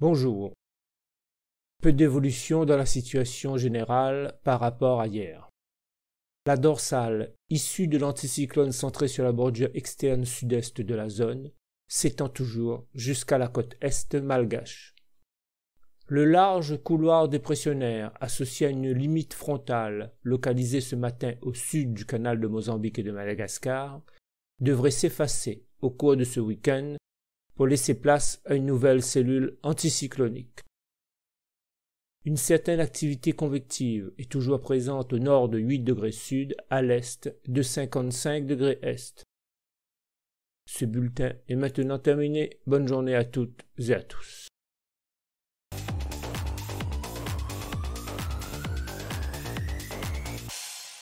Bonjour. Peu d'évolution dans la situation générale par rapport à hier. La dorsale, issue de l'anticyclone centré sur la bordure externe sud-est de la zone, s'étend toujours jusqu'à la côte est malgache. Le large couloir dépressionnaire, associé à une limite frontale localisée ce matin au sud du canal de Mozambique et de Madagascar, devrait s'effacer au cours de ce week-end pour laisser place à une nouvelle cellule anticyclonique. Une certaine activité convective est toujours présente au nord de 8 degrés sud, à l'est de 55 degrés est. Ce bulletin est maintenant terminé. Bonne journée à toutes et à tous.